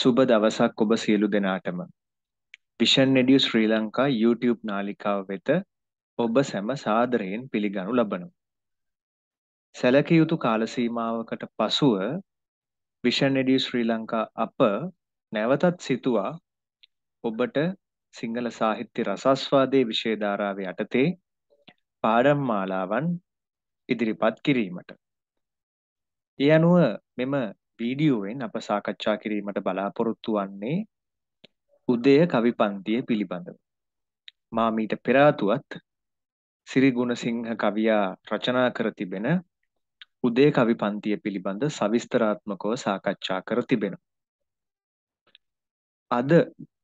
සුබ දවසක් ඔබ සියලු දෙනාටම. විෂන් නෙඩියු ශ්‍රී ලංකා YouTube නාලිකාව වෙත ඔබ සැම සාදරයෙන් පිළිගනු ලබනවා. සැලකිය යුතු කාල සීමාවකට පසුව විෂන් නෙඩියු ශ්‍රී ලංකා අප නැවතත් සිතුවා ඔබට සිංහල සාහිත්‍ය රසස්වාදයේ විෂය ධාරාව යටතේ පාඩම් මාලාවන් ඉදිරිපත් කිරීමට. ඒ අනුව මෙම වීඩියෝවෙන් අප සාකච්ඡා කිරීමට බලාපොරොත්තු වන්නේ උදය කවි පන්තිය පිළිබඳව. මා මීට පෙරාතුවත් සිරිගුණසිංහ කවියා රචනා කර තිබෙන උදේ කවි පන්තිය පිළිබඳ සවිස්තරාත්මකව සාකච්ඡා කර තිබෙනවා. අද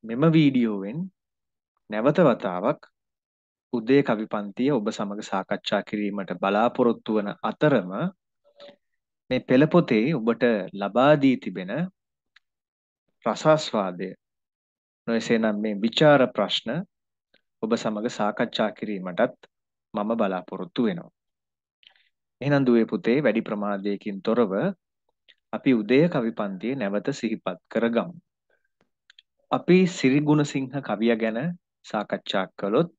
මෙම වීඩියෝවෙන් නැවත වතාවක් උදේ කවි පන්තිය ඔබ සමග සාකච්ඡා කිරීමට බලාපොරොත්තු වන අතරම මේ පෙළ පොතේ ඔබට ලබා දී තිබෙන රසාස්වාදය නොයසේනම් මේ ਵਿਚාර ප්‍රශ්න ඔබ සමග සාකච්ඡා කිරීමටත් මම බලාපොරොත්තු වෙනවා. එහෙනම් දුවේ පුතේ වැඩි ප්‍රමාදයකින් තොරව අපි උදේ කවි පන්තියේ නැවත සිහිපත් කරගමු. අපි සිරි ගුණසිංහ කවිය ගැන සාකච්ඡා කළොත්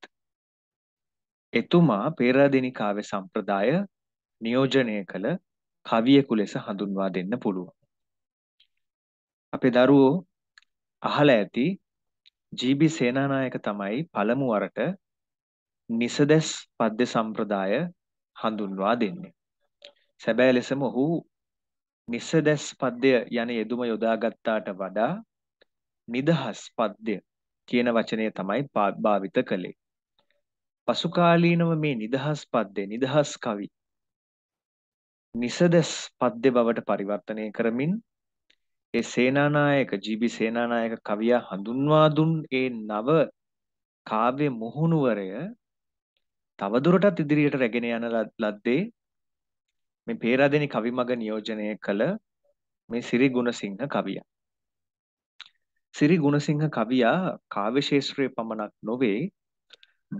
එතුමා පේරාදෙනිකාවේ සම්ප්‍රදාය නියෝජනය කළ කවියෙකු ලෙස හඳුන්වා දෙන්න පුළුවන්. අපේ දරුවෝ අහලා ඇති ජී.බී. සේනානායක තමයි පළමු වරට නිසදැස් පද්‍ය සම්ප්‍රදාය හඳුන්වා දෙන්නේ. සැබෑ ලෙසම ඔහු නිසදැස් පද්‍ය යන යෙදුම යොදාගත්තාට වඩා නිදහස් පද්‍ය කියන වචනය තමයි භාවිත කළේ. පසුකාලීනව මේ නිදහස් පද්‍ය නිදහස් කවි නිසදස් පද්‍ය බවට පරිවර්තනය කරමින් ඒ සේනානායක ජීබි සේනානායක කවියා හඳුන්වා දුන් ඒ නව කාව්‍ය මුහුණුවරය තවදුරටත් ඉදිරියට රැගෙන යන ලද්දේ මේ පේරාදෙනි කවි මග නියෝජනය කළ මේ සිරි ගුණසිංහ කවියා. සිරි ගුණසිංහ කවියා කාව්‍ය ශාස්ත්‍රයේ පමණක් නොවේ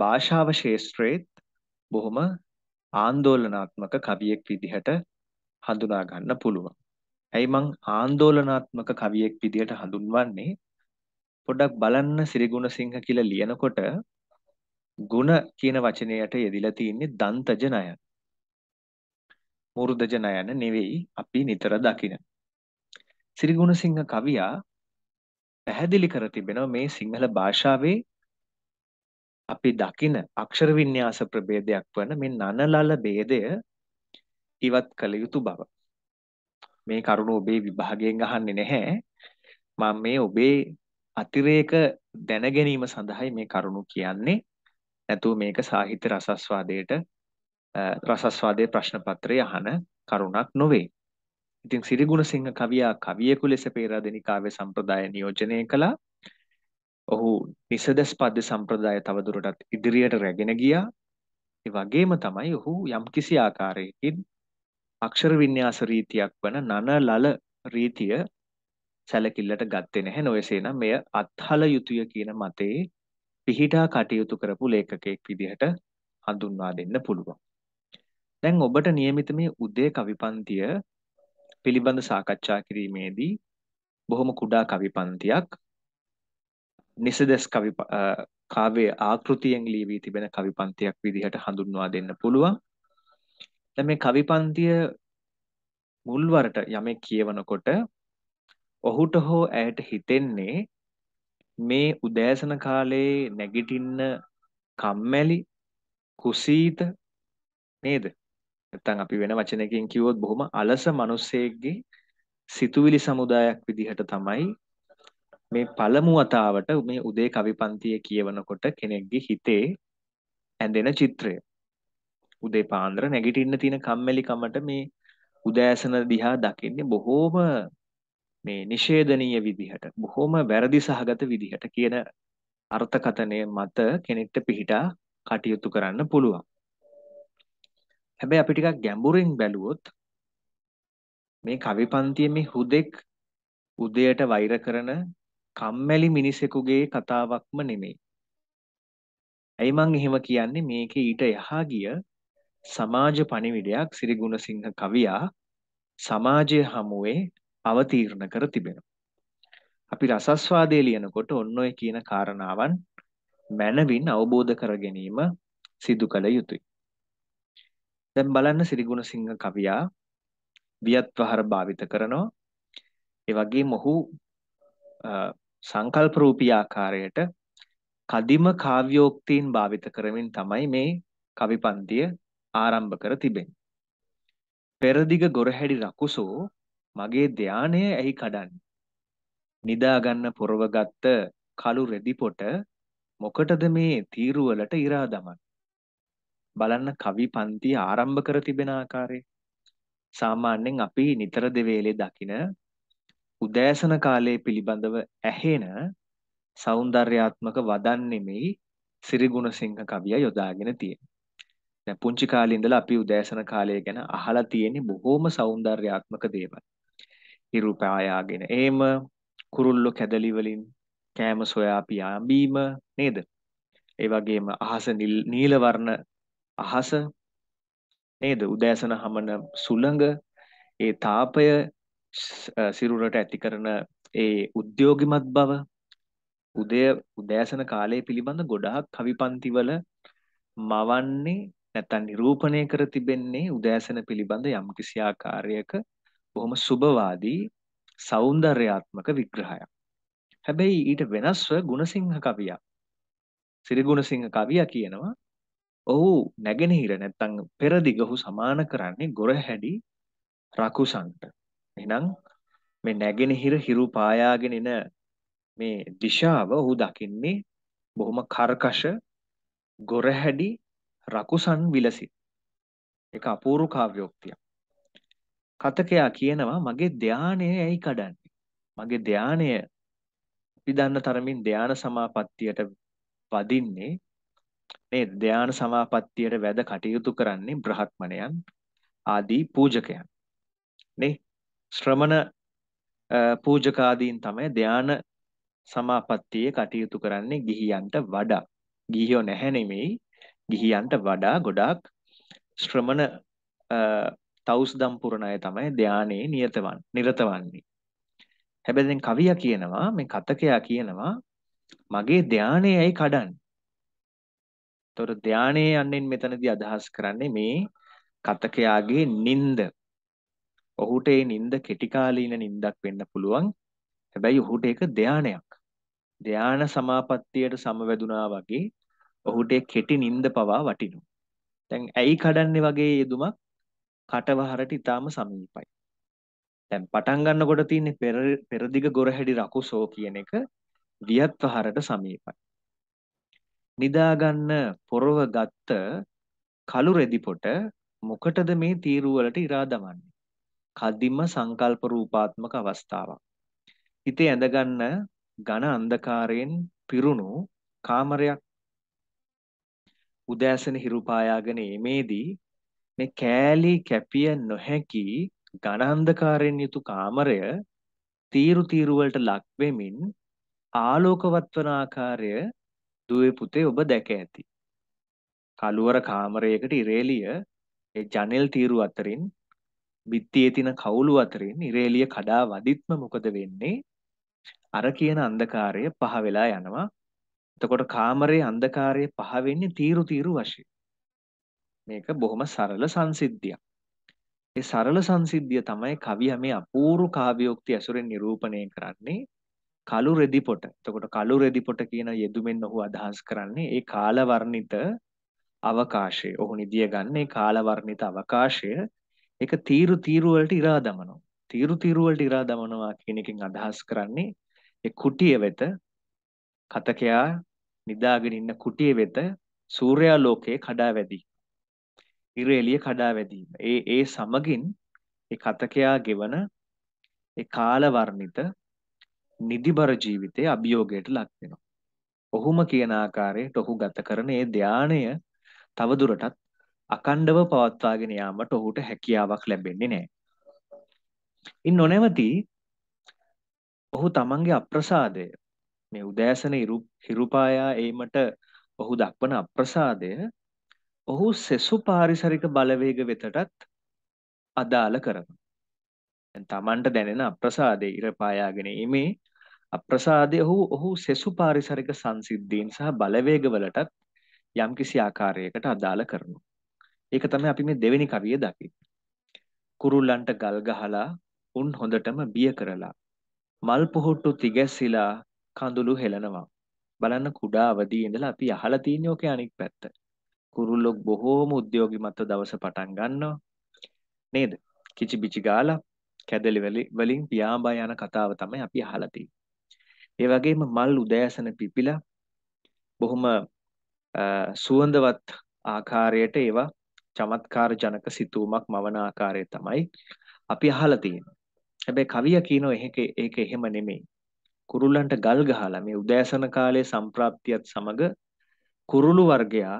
භාෂාව ශාස්ත්‍රයේත් බොහොම ආන්දෝලනාත්මක කවියෙක් විදිහට හඳුනා ගන්න පුළුවන්. ඇයි මං ආందోලනාත්මක කවියෙක් විදියට හඳුන්වන්නේ? පොඩ්ඩක් බලන්න සිරිගුණසිංහ කියලා ලියනකොට ගුණ කියන වචනයට යෙදිලා තියෙන්නේ දන්තජ ණය. මුරුදජ ණයන නෙවෙයි අපි නිතර දකින. සිරිගුණසිංහ කවියා පැහැදිලි කර තිබෙනවා මේ සිංහල භාෂාවේ අපි දකින අක්ෂර වින්‍යාස ප්‍රභේදයක් වන මේ නනලල ભેදය ඉවත් කළ යුතු බව. මේ කරුණ ඔබේ විභාගයෙන් අහන්නේ නැහැ. මම මේ ඔබේ අතිරේක දැන ගැනීම සඳහායි මේ කරුණු කියන්නේ. නැතුව මේක සාහිත්‍ය රසස්වාදයට රසස්වාදයේ ප්‍රශ්න පත්‍රය අහන කරුණක් නොවේ. ඉතින් සිරිගුණසිංහ කවියා කවියෙකු ලෙස පේරාදෙනිකාවේ සම්ප්‍රදාය නියෝජනය කළා. ඔහු නිසදස් පද්‍ය සම්ප්‍රදාය තවදුරටත් ඉදිරියට රැගෙන ගියා. ඒ වගේම තමයි ඔහු යම්කිසි ආකාරයකින් අක්ෂර වින්‍යාස රීතියක් වන නන ලල රීතිය සැලකිල්ලට ගත්තේ නැහැ නොයසේනම් මෙය අත්හල යුතුය කියන මතේ පිහිටා කටයුතු කරපු ලේඛකයෙක් විදිහට හඳුන්වා දෙන්න පුළුවන්. දැන් ඔබට નિયમિત මේ උදේ කවි පන්තිය පිළිබඳ සාකච්ඡා කිරීමේදී බොහොම කුඩා කවි පන්තියක් නිසදස් කවි කාව්‍ය ආකෘතියෙන් ලියවී තිබෙන කවි පන්තියක් විදිහට හඳුන්වා දෙන්න පුළුවන්. දැන් මේ කවි පන්තිය මුල්වරට යමෙක් කියවනකොට ඔහුට හෝ ඇයට හිතෙන්නේ මේ උදෑසන කාලයේ නැගිටින්න කම්මැලි කුසීත නේද? නැත්තම් අපි වෙන වචනයකින් කිව්වොත් බොහොම අලස මිනිස්සෙක්ගේ සිතුවිලි සමුදායක් විදිහට තමයි මේ පළමු වතාවට මේ උදේ කවි පන්තියේ කියවනකොට කෙනෙක්ගේ හිතේ ඇඳෙන චිත්‍රය. උදේ පාන්දර නැගිටින්න තියෙන කම්මැලි කමට මේ උදෑසන දිහා දකින්නේ බොහෝම මේ නිෂේධනීය විදිහට බොහොම වැරදි සහගත විදිහට කියන අර්ථකතනය මත කෙනෙක්ට පිහිටා කටයුතු කරන්න පුළුවන්. හැබැයි අපි ටිකක් ගැඹුරින් බැලුවොත් මේ කවි පන්තියේ මේ හුදෙක් උදයට වෛර කරන කම්මැලි මිනිසෙකුගේ කතාවක්ම නෙමෙයි. ඇයි මං එහෙම කියන්නේ මේකේ ඊට යහා ගිය සමාජ පණිවිඩයක් සිරි ගුණසිංහ කවියා සමාජය හමුවේ අවතීර්ණ කර තිබෙනවා. අපි රසස්වාදය ලියනකොට ඔන්න ඔය කියන කාරණාවන් මැනවින් අවබෝධ කර ගැනීම සිදු කළ යුතුයි. දැන් බලන්න සිරිගුණසිංහ කවියා වියත්වහර භාවිත කරනවා. ඒ වගේම ඔහු සංකල්ප රූපී ආකාරයට කදිම කාව්‍යෝක්තීන් භාවිත කරමින් තමයි මේ කවි පන්තිය ආරම්භ කර තිබෙන. පෙරදිග ගොරහැඩි රකුසෝ මගේ ධානය ඇහි කඩන්නේ. නිදාගන්න පොරවගත්ත කළු රෙදිපොට මොකටද මේ තීරුවලට ඉරා දමන්. බලන්න කවි පන්තිය ආරම්භ කර තිබෙන ආකාරය. සාමාන්‍යයෙන් අපි නිතර දෙවේලේ දකින උදෑසන කාලයේ පිළිබඳව ඇහෙන සෞන්දර්යාත්මක වදන් නෙමෙයි සිරිගුණසිංහ කවියා යොදාගෙන තියෙන්නේ. දැන් පුංචි කාලේ ඉඳලා අපි උදෑසන කාලය ගැන අහලා තියෙන බොහෝම సౌందర్యාත්මක දේවල්. හිරුපායාගෙන ඒම කුරුල්ලෝ කැදලි වලින් කෑම සොයා පියාඹීම නේද? ඒ වගේම අහස නිල වර්ණ අහස නේද? උදෑසන හමන සුළඟ ඒ තාපය සිරුරට ඇති කරන ඒ උද්‍යෝගිමත් බව උදය උදෑසන කාලය පිළිබඳ ගොඩාක් කවිපන්තිවල මවන්නේ නැත්තම් නිරූපණය කර තිබෙන්නේ උදෑසන පිළිබඳ යම්කිසි ආකාරයක බොහොම සුබවාදී సౌందర్యාත්මක විග්‍රහයක්. හැබැයි ඊට වෙනස්ව ගුණසිංහ කවියා සිරිගුණසිංහ කවියා කියනවා ඔහු නැගෙනහිර නැත්තම් පෙරදිග ඔහු සමාන කරන්නේ ගොරහැඩි රකුසන්ට. එහෙනම් මේ නැගෙනහිර හිරු පායාගෙන එන මේ දිශාව ඔහු දකින්නේ බොහොම කර්කශ ගොරහැඩි රකුසන් විලසි. එක අපූරු කාව්‍යෝක්තියක්. කතකයා කියනවා මගේ ධානය ඇයි කඩන්නේ? මගේ ධානය විදන්න තරමින් ධාන සමාපත්තියට වදින්නේ මේ ධාන සමාපත්තියට වැද කටයුතු කරන්නේ බ්‍රහත්මණයන් ආදී පූජකයන්. නේ ශ්‍රමණ පූජකාදීන් තමයි ධාන සමාපත්තියේ කටයුතු කරන්නේ ගිහියන්ට වඩා. ගිහියෝ නැහැ නෙමෙයි ගිහියන්ට වඩා ගොඩාක් ශ්‍රමණ තවුස්දම් පුරණ අය තමයි ධානයේ නියතවන් නිරතවන්නේ. හැබැයි දැන් කවියා කියනවා මේ කතකයා කියනවා මගේ ධානයේ ඇයි කඩන්නේ? තොර ධානයේ යන්නේ මෙතනදී අදහස් කරන්නේ මේ කතකයාගේ නිින්ද. ඔහුට ඒ නිින්ද කෙටි කාලීන නිින්දක් වෙන්න පුළුවන්. හැබැයි ඔහුට ඒක ධානයක්. ධාන සමාපත්තියට සමවැදුනා වගේ ඔහුට කෙටි නිින්ද පවා වටිනු. දැන් ඇයි කඩන්නේ වගේ යෙදුමක් කටවහරට ඉතාම සමීපයි. දැන් පටන් ගන්නකොට තියෙන පෙරදිග ගොරහැඩි රකුසෝ කියන එක වියත්වහරට සමීපයි. නිදාගන්න පොරව ගත්ත කළු රෙදි පොට මොකටද මේ තීරු වලට ඉරා දමන්නේ? කදිම සංකල්ප රූපාත්මක අවස්ථාවක්. හිතේ ඇඳගන්න ඝන අන්ධකාරයෙන් පිරුණු කාමරයක් උදෑසන හිරු පායාගෙන ීමේදී මේ කෑලි කැපිය නොහැකි ඝනන්ධකාරයෙන් යුතු කාමරය තීරු තීරු වලට ලක් වෙමින් ආලෝකවත් වන ආකාරය දුවේ පුතේ ඔබ දැක ඇති. කළුවර කාමරයකට ඉරේලිය ඒ ජනෙල් තීරු අතරින් බිත්තියේ තින කවුළු අතරින් ඉරේලිය කඩා වදිත්ම මොකද වෙන්නේ? අර කියන අන්ධකාරය පහ වෙලා යනවා එතකොට කාමරයේ අන්ධකාරය පහ වෙන්නේ තීරු තීරු වශයෙන්. මේක බොහොම සරල සංසිද්ධියක්. ඒ සරල සංසිද්ධිය තමයි කවියා මේ අපූර්ව කාව්‍යෝක්ති ඇසුරෙන් නිරූපණය කරන්නේ. කළු රෙදි පොට. එතකොට කළු රෙදි පොට කියන යෙදුමෙන් ඔහු අදහස් කරන්නේ ඒ කාලවර්ණිත අවකාශය. ඔහු නිදිය ගන්න ඒ කාලවර්ණිත අවකාශය ඒක තීරු තීරු වලට ඉරා දමනවා. තීරු තීරු වලට ඉරා දමනවා කියන එකෙන් අදහස් කරන්නේ ඒ කුටිය වෙත කතකයා නිදාගෙන ඉන්න කුටිය වෙත සූර්යා ලෝකයේ කඩා වැදී. ඉර එළිය කඩා වැදීම. ඒ ඒ සමගින් ඒ කතකයා ගෙවන ඒ කාලවර්ණිත නිදිබර ජීවිතයේ අභියෝගයට ලක් වෙනවා. ඔහුම කියන ආකාරයට ඔහු ගත කරන ඒ ධානය තවදුරටත් අකණ්ඩව පවත්වාගෙන යාමට ඔහුට හැකියාවක් ලැබෙන්නේ නැහැ. ඉන් නොනවති ඔහු තමන්ගේ අප්‍රසාදය මේ උදෑසන හිරුපායා ඒමට ඔහු දක්වන අප්‍රසාදය ඔහු සෙසු පාරිසරික බලවේග වෙතටත් අදාළ කරන. තමන්ට දැනෙන අප්‍රසාදය ඉරපායාගෙන ඒමේ අප්‍රසාදය ඔහු ඔහු සෙසු පාරිසරික සංසිද්ධීන් සහ බලවේගවලටත් යම්කිසි ආකාරයකට අදාළ කරනු. ඒක තමයි අපි මේ දෙවෙනි කවිය දකි. කුරුල්ලන්ට ගල් ගහලා උන් හොඳටම බිය කරලා මල් පොහොට්ටු තිගැස්සිලා කඳුළු හෙලනවා. බලන්න කුඩා අවදී ඉඳලා අපි අහලා තියෙන ඕකේ අනික් පැත්ත. කුරුල්ලෝ බොහෝම උද්‍යෝගිමත්ව දවස පටන් ගන්නවා. නේද? කිචිබිචි ගාලා කැදලි වලින් පියාඹා යන කතාව තමයි අපි අහලා තියෙන්නේ. ඒ වගේම මල් උදෑසන පිපිලා බොහොම සුවඳවත් ආකාරයට ඒවා චමත්කාර ජනක සිතුවමක් මවන ආකාරය තමයි අපි අහලා තියෙන්නේ. හැබැයි කවිය කියනෝ ඒක ඒක එහෙම නෙමෙයි. කුරුල්ලන්ට ගල් ගහලා මේ උදෑසන කාලයේ සම්ප්‍රාප්තියත් සමග කුරුළු වර්ගයා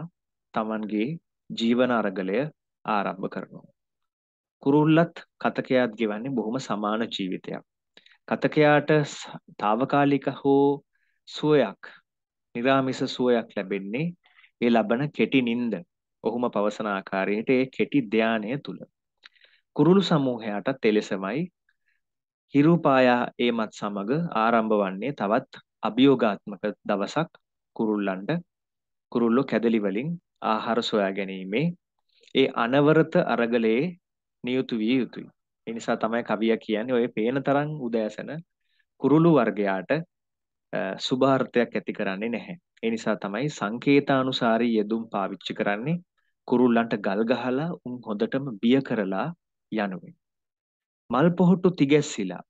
Tamanගේ ජීවන අරගලය ආරම්භ කරනවා. කුරුල්ලත් කතකයාත් ගෙවන්නේ බොහොම සමාන ජීවිතයක්. කතකයාට తాවකාලික හෝ සුවයක්, නිරාමිස සුවයක් ලැබෙන්නේ ඒ ලබන කෙටි නිින්ද. ඔහුම පවසන ආකාරයට ඒ කෙටි ධානය තුල. කුරුළු සමූහයාට තෙලෙසමයි හිරුපායා ඒමත් සමග ආරම්භ වන්නේ තවත් අභියෝගාත්මක දවසක් කුරුල්ලන්ට කුරුල්ලෝ කැදලි වලින් ආහාර සොයා ගැනීමේ ඒ අනවරත අරගලයේ නියුතු විය යුතුයි. ඒ නිසා තමයි කවියා කියන්නේ ඔය පේන තරම් උදෑසන කුරුළු වර්ගයාට සුභාර්ථයක් ඇති කරන්නේ නැහැ. ඒ නිසා තමයි සංකේතානුසාරී යෙදුම් පාවිච්චි කරන්නේ කුරුල්ලන්ට ගල් ගහලා උන් හොඳටම බිය කරලා යනුවෙන්. මල් පොහොට්ටු තිගැස්සිලා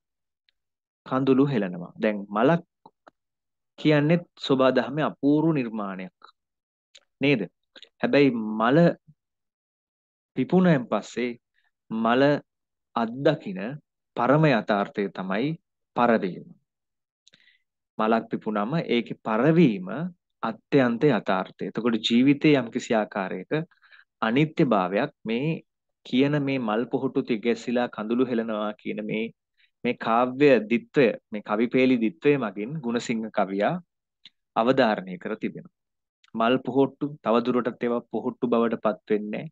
කඳුළු හෙලනවා. දැන් මලක් කියන්නේ සෝබා දහමේ අපූර්ව නිර්මාණයක්. නේද? හැබැයි මල පිපුණෙන් පස්සේ මල අත්දකින පරම යථාර්ථය තමයි පරවීම. මලක් පිපුණාම ඒකේ පරවීම අත්‍යන්ත යථාර්ථය. එතකොට ජීවිතයේ යම්කිසි ආකාරයක අනිත්‍යභාවයක් මේ කියන මේ මල් පොහොටු තිගැස්සিলা කඳුළු හෙලනවා කියන මේ මේ කාව්‍ය දිත්වය මේ කවිපේලි දිත්වය මගින් ගුණසිංහ කවියා අවධාරණය කර තිබෙනවා. මල් පොහොට්ටු තවදුරටත් ඒවා පොහොට්ටු බවට පත් වෙන්නේ.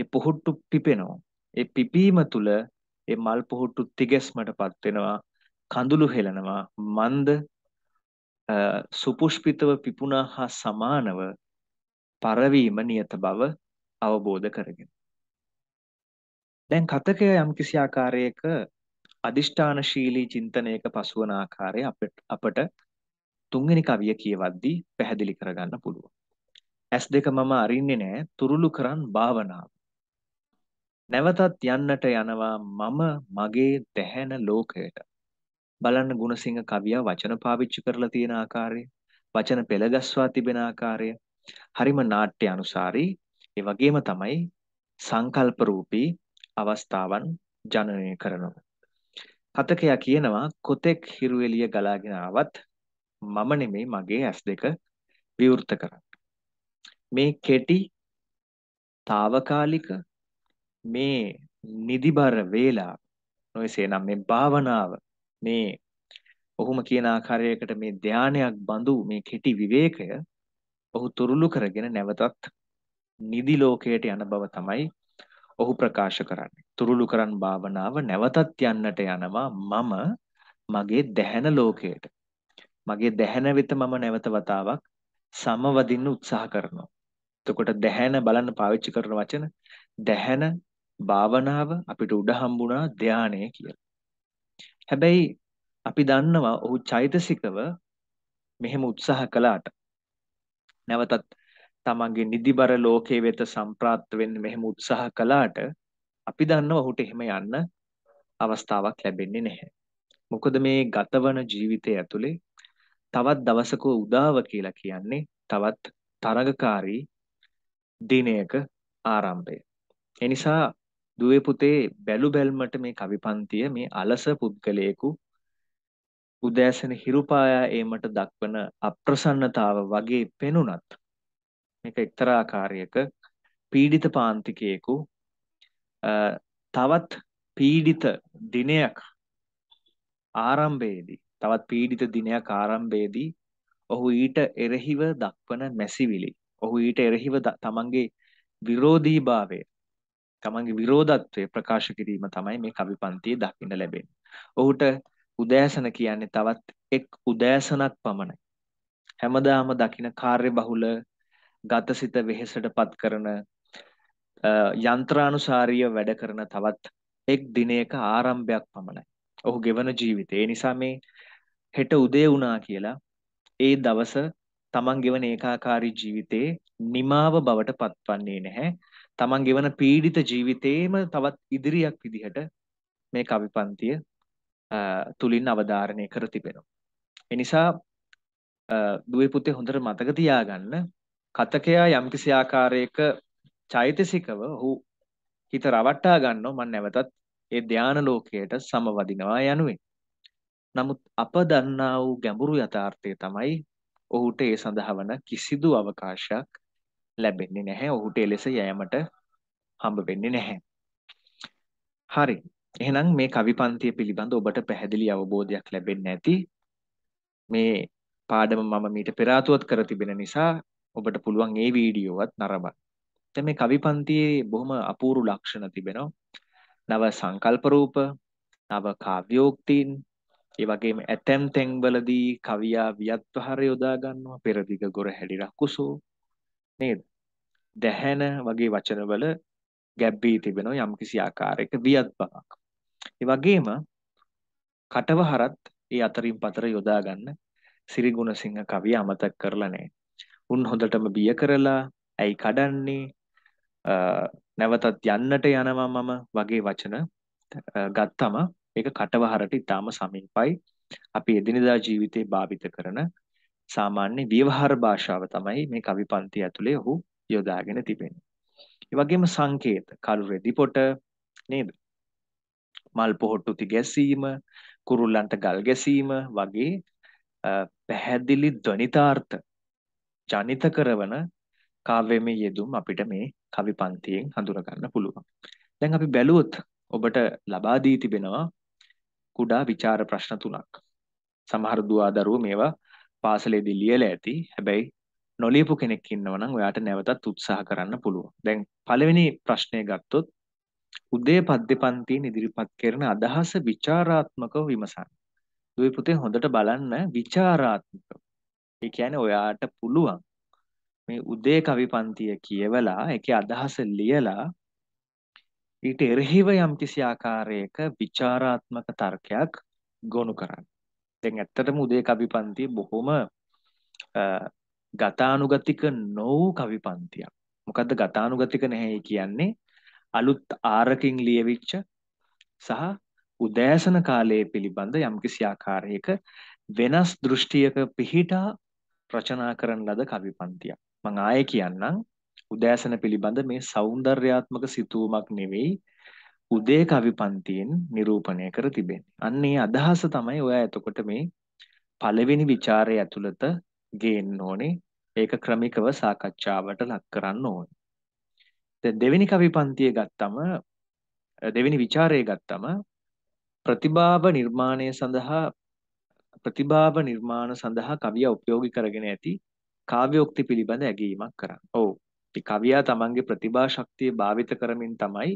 ඒ පොහොට්ටු පිපෙනවා. ඒ පිපීම තුළ ඒ මල් පොහොට්ටු තිගැස්මට පත් වෙනවා. කඳුළු හෙලනවා. මන්ද සුපුෂ්පිතව පිපුණා හා සමානව පරවීම නියත බව අවබෝධ කරගෙන දැන් කතකයා යම් කිසි ආකාරයක අදිෂ්ඨානශීලී චින්තනයක පසුවන ආකාරය අපට අපට තුන්වෙනි කවිය කියවද්දී පැහැදිලි කරගන්න පුළුවන්. ඇස් දෙක මම අරින්නේ නෑ තුරුළු කරන් භාවනාව. නැවතත් යන්නට යනවා මම මගේ දැහැන ලෝකයට. බලන්න ගුණසිංහ කවියා වචන පාවිච්චි කරලා තියෙන ආකාරය, වචන පෙළගස්වා තිබෙන ආකාරය හරිම නාට්‍ය අනුසාරී ඒ වගේම තමයි සංකල්ප රූපී අවස්ථාවන් ජනනය කරනවා. කතකයා කියනවා කොතෙක් හිරු එළිය ගලාගෙන ආවත් මම නෙමෙයි මගේ ඇස් දෙක විවෘත කරන්න. මේ කෙටි తాවකාලික මේ නිදිබර වේලා නොයසේනම් මේ භාවනාව මේ ඔහුම කියන ආකාරයකට මේ ධානයක් බඳු මේ කෙටි විවේකය ඔහු තුරුළු කරගෙන නැවතත් නිදි ලෝකයට යන බව තමයි ඔහු ප්‍රකාශ කරන්නේ. තුරුළු කරන් භාවනාව නැවතත් යන්නට යනවා මම මගේ දැහැන ලෝකයට. මගේ දැහැන වෙත මම නැවත වතාවක් සමවදින්න උත්සාහ කරනවා. එතකොට දැහැන බලන්න පාවිච්චි කරන වචන දැහැන භාවනාව අපිට උඩ හම්බුණා ධානය කියලා. හැබැයි අපි දන්නවා ඔහු චෛතසිකව මෙහෙම උත්සාහ කළාට නැවතත් තමන්ගේ නිදිබර ලෝකයේ වෙත සම්ප්‍රාප්ත වෙන්න මෙහෙම උත්සාහ කළාට අපි දන්නවා ඔහුට එහෙම යන්න අවස්ථාවක් ලැබෙන්නේ නැහැ. මොකද මේ ගතවන ජීවිතය ඇතුලේ තවත් දවසක උදාව කියලා කියන්නේ තවත් තරගකාරී දිනයක ආරම්භය. ඒ නිසා දුවේ පුතේ බැලු බැල්මට මේ කවි පන්තිය මේ අලස පුද්ගලයෙකු උදෑසන හිරුපායා ඒමට දක්වන අප්‍රසන්නතාව වගේ පෙනුනත් මේක එක්තරා ආකාරයක පීඩිත පාන්තිකයෙකු තවත් පීඩිත දිනයක් ආරම්භයේදී තවත් පීඩිත දිනයක් ආරම්භයේදී ඔහු ඊට එරෙහිව දක්වන මැසිවිලි ඔහු ඊට එරෙහිව තමන්ගේ විරෝධීභාවය තමන්ගේ විරෝධත්වය ප්‍රකාශ කිරීම තමයි මේ කවි පන්තියේ දකින්න ලැබෙන්නේ. ඔහුට උදෑසන කියන්නේ තවත් එක් උදෑසනක් පමණයි. හැමදාම දකින කාර්ය බහුල ගතසිත වෙහෙසටපත් කරන යන්ත්‍රානුසාරීව වැඩ කරන තවත් එක් දිනයක ආරම්භයක් පමණයි. ඔහු ගෙවන ජීවිතේ. ඒ නිසා මේ හෙට උදේ වුණා කියලා ඒ දවස තමන් ගෙවන ඒකාකාරී ජීවිතේ නිමාව බවට පත්වන්නේ නැහැ. තමන් ගෙවන පීඩිත ජීවිතේම තවත් ඉදිරියක් විදිහට මේ කවි පන්තිය තුලින් අවධාරණය කර තිබෙනවා. එනිසා දුවේ පුතේ හොඳට මතක තියාගන්න කතකයා යම්කිසි ආකාරයක චෛතසිකව ඔහු හිත රවට්ටා ගන්නෝ මන් නැවතත් ඒ ධාන ලෝකයට සමවදිනවා යනුවෙන්. නමුත් අප දන්නා වූ ගැඹුරු යථාර්ථය තමයි ඔහුට ඒ සඳහා වන කිසිදු අවකාශයක් ලැබෙන්නේ නැහැ. ඔහුට එලෙස යෑමට හම්බ වෙන්නේ නැහැ. හරි. එහෙනම් මේ කවි පන්තිය පිළිබඳ ඔබට පැහැදිලි අවබෝධයක් ලැබෙන්න ඇති. මේ පාඩම මම මීට පෙර ආතුවත් කර තිබෙන නිසා ඔබට පුළුවන් ඒ වීඩියෝවත් නරඹන්න. දැන් මේ කවි පන්තියේ බොහොම අපූරු ලක්ෂණ තිබෙනවා. නව සංකල්ප රූප, නව කාව්‍යෝක්තීන්, ඒ වගේම ඇතැම් තැන්වලදී කවියා ව්‍යත්වහාර යොදා ගන්නවා පෙරදිග ගොර හැඩිලා කුසෝ නේද? දැහැන වගේ වචනවල ගැබ්බී තිබෙනවා යම්කිසි ආකාරයක වියත්බවක්. ඒ වගේම කටවහරත් ඒ අතරින් පතර යොදා ගන්න සිරිගුණසිංහ කවිය අමතක කරලා නැහැ. උන් හොඳටම බිය කරලා ඇයි කඩන්නේ නැවතත් යන්නට යනවා මම වගේ වචන ගත්තම ඒක කටවහරට ඉතාම සමීපයි අපි එදිනෙදා ජීවිතේ භාවිත කරන සාමාන්‍ය ව්‍යවහාර භාෂාව තමයි මේ කවි පන්ති ඇතුලේ ඔහු යොදාගෙන තිබෙන්නේ. ඒ වගේම සංකේත කළු රෙදි පොට නේද? මල් පොහොට්ටු තිගැසීම, කුරුල්ලන්ට ගල් ගැසීම වගේ පැහැදිලි ධ්වනිතාර්ථ ජනිත කරවන කාව්‍යමය යෙදුම් අපිට මේ කවි පන්තියෙන් හඳුනා ගන්න පුළුවන්. දැන් අපි බැලුවොත් ඔබට ලබා දී තිබෙනවා කුඩා විචාර ප්‍රශ්න තුනක්. සමහර දුවා දරුවෝ මේවා පාසලේදී ලියලා ඇති. හැබැයි නොලියපු කෙනෙක් ඉන්නව නම් ඔයාට නැවතත් උත්සාහ කරන්න පුළුවන්. දැන් පළවෙනි ප්‍රශ්නය ගත්තොත් උදේ පද්‍ය පන්තියෙන් ඉදිරිපත් කරන අදහස විචාරාත්මකව විමසන්න. දුවේ පුතේ හොඳට බලන්න විචාරාත්මකව. ඒ කියන්නේ ඔයාට පුළුවන් මේ උදේ කවි පන්තිය කියවලා ඒකේ අදහස ලියලා ඊට එරෙහිව යම්කිසි ආකාරයක ਵਿਚਾਰාත්මක තර්කයක් ගොනු කරන්න. දැන් ඇත්තටම උදේ කවි පන්තිය බොහොම ගතානුගතික නොවූ කවි පන්තියක්. මොකද්ද ගතානුගතික නැහැ කියන්නේ? අලුත් ආරකින් ලියවිච්ච සහ උදෑසන කාලයේ පිළිබඳ යම්කිසි ආකාරයක වෙනස් දෘෂ්ටියක පිහිටා රචනා කරන ලද කවි පන්තියක්. මං ආයේ කියන්නම් උදෑසන පිළිබඳ මේ సౌందర్యාත්මක සිතුවමක් නෙවෙයි උදේ කවි පන්තියෙන් නිරූපණය කර තිබෙන්නේ. අන්න ඒ අදහස තමයි ඔයා එතකොට මේ පළවෙනි ਵਿਚාරය ඇතුළත ගේන්න ඕනේ. ඒක ක්‍රමිකව සාකච්ඡාවට ලක් කරන්න ඕනේ. දැන් දෙවෙනි කවි පන්තිය ගත්තම දෙවෙනි ਵਿਚාරය ගත්තම ප්‍රතිභාව නිර්මාණය සඳහා ප්‍රතිභාව නිර්මාණ සඳහා කවියා උපයෝගී කරගෙන ඇති කාව්‍යෝක්ති පිළිබඳ ඇගීමක් කරන්න. ඔව්. ඉතින් කවියා තමන්ගේ ප්‍රතිභා ශක්තිය භාවිත කරමින් තමයි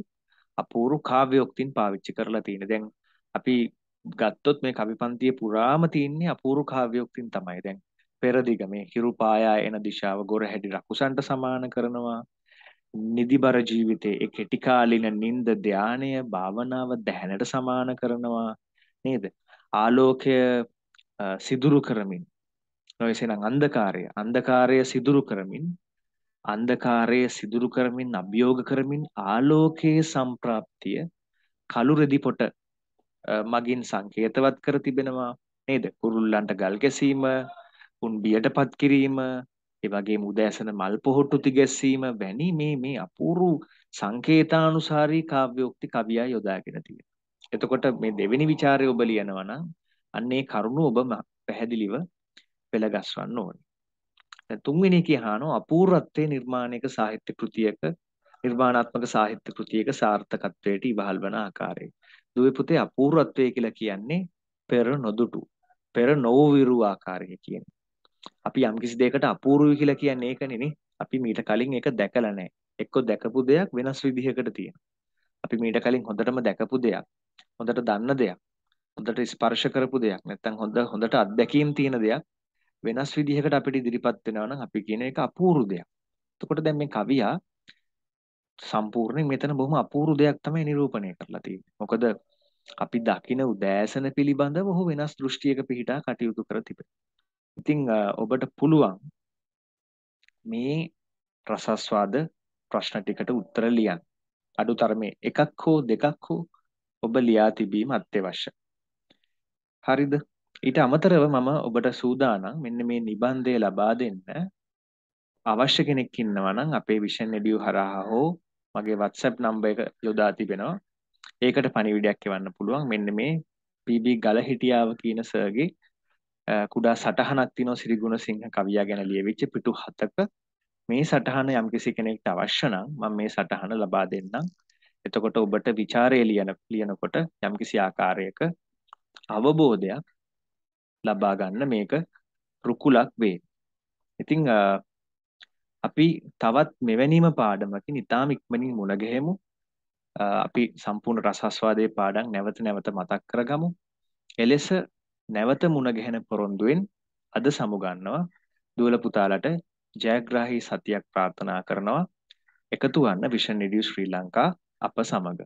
අපූර්ව කාව්‍යෝක්තින් පාවිච්චි කරලා තියෙන්නේ. දැන් අපි ගත්තොත් මේ කවිපන්තිය පුරාම තියෙන්නේ අපූර්ව කාව්‍යෝක්තින් තමයි. දැන් පෙරදිගමේ හිරුපායා එන දිශාව ගොරහැඩි රකුසන්ට සමාන කරනවා. නිදිබර ජීවිතයේ ඒ කෙටි කාලින නිින්ද ධානය භාවනාව දැහැනට සමාන කරනවා නේද? ආලෝකය සිදුරු කරමින් නොයසේනම් අන්ධකාරය අන්ධකාරය සිදුරු කරමින් අන්ධකාරය සිදුරු කරමින් අභියෝග කරමින් ආලෝකයේ සම්ප්‍රාප්තිය කළු රෙදි පොට මගින් සංකේතවත් කර තිබෙනවා නේද කුරුල්ලන්ට ගල් ගැසීම උන් බියටපත් කිරීම ඒ වගේම උදෑසන මල් පොහොට්ටු තිගැස්සීම වැනි මේ මේ අපූරු සංකේතානුසාරී කාව්‍යෝක්ති කවියා යොදාගෙන තියෙනවා එතකොට මේ දෙවෙනි ਵਿਚාරය ඔබ ලියනවා නම් අන්න ඒ කරුණ ඔබම පැහැදිලිව පෙළගස්වන්න ඕනේ. දැන් තුන්වෙනි එකේ අහනවා අපූර්වත්වයේ නිර්මාණයක සාහිත්‍ය කෘතියක නිර්මාණාත්මක සාහිත්‍ය කෘතියක සාර්ථකත්වයට ඉවහල් වන ආකාරය. දුවේ පුතේ අපූර්වත්වය කියලා කියන්නේ පෙර නොදුටු පෙර නොවිරු ආකාරය කියන්නේ. අපි යම්කිසි දෙයකට අපූර්වයි කියලා කියන්නේ ඒකනේ නේ. අපි මීට කලින් ඒක දැකලා නැහැ. එක්ක දැකපු දෙයක් වෙනස් විදිහකට තියෙනවා. අපි මීට කලින් හොඳටම දැකපු දෙයක්, හොඳට දන්න දෙයක්, හොඳට ස්පර්ශ කරපු දෙයක් නැත්නම් හොඳ හොඳට අත්දැකීම් තියෙන දෙයක් වෙනස් විදිහකට අපිට ඉදිරිපත් වෙනවා නම් අපි කියන එක අපූර්ව දෙයක්. එතකොට දැන් මේ කවියා සම්පූර්ණයෙන් මෙතන බොහොම අපූර්ව දෙයක් තමයි නිරූපණය කරලා තියෙන්නේ. මොකද අපි දකින උදෑසන පිළිබඳව ඔහු වෙනස් දෘෂ්ටියක පිහිටා කටයුතු කර තිබෙනවා. ඉතින් ඔබට පුළුවන් මේ රසස්වාද ප්‍රශ්න ටිකට උත්තර ලියන්න. අඩුතරමේ එකක් හෝ දෙකක් හෝ ඔබ ලියා තිබීම අත්‍යවශ්‍යයි. හරිද? ඊට අමතරව මම ඔබට සූදානම් මෙන්න මේ නිබන්ධය ලබා දෙන්න අවශ්‍ය කෙනෙක් ඉන්නවා නම් අපේ විෂන් එඩියු හරහා හෝ මගේ WhatsApp නම්බර් එක යොදා තිබෙනවා. ඒකට පණිවිඩයක් එවන්න පුළුවන්. මෙන්න මේ PB ගලහිටියාව කියන සර්ගේ කුඩා සටහනක් තියෙනවා සිරිගුණ සිංහ කවියා ගැන ලියවිච්ච පිටු 7ක. මේ සටහන යම්කිසි කෙනෙක්ට අවශ්‍ය නම් මම මේ සටහන ලබා දෙන්නම්. එතකොට ඔබට ਵਿਚාරය ලියන ලියනකොට යම්කිසි ආකාරයක අවබෝධයක් ලබා ගන්න මේක රුකුලක් වේ. ඉතින් අපි තවත් මෙවැනිම පාඩමකින් ඉතාම ඉක්මනින් මුණ ගැහෙමු. අපි සම්පූර්ණ රසාස්වාදයේ පාඩම් නැවත නැවත මතක් කරගමු. එලෙස නැවත මුණ ගැහෙන පොරොන්දුවෙන් අද සමුගන්නවා. දුවල පුතාලට ජයග්‍රාහී සතියක් ප්‍රාර්ථනා කරනවා. එකතු වන්න විෂන් රේඩියෝ ශ්‍රී ලංකා අප සමග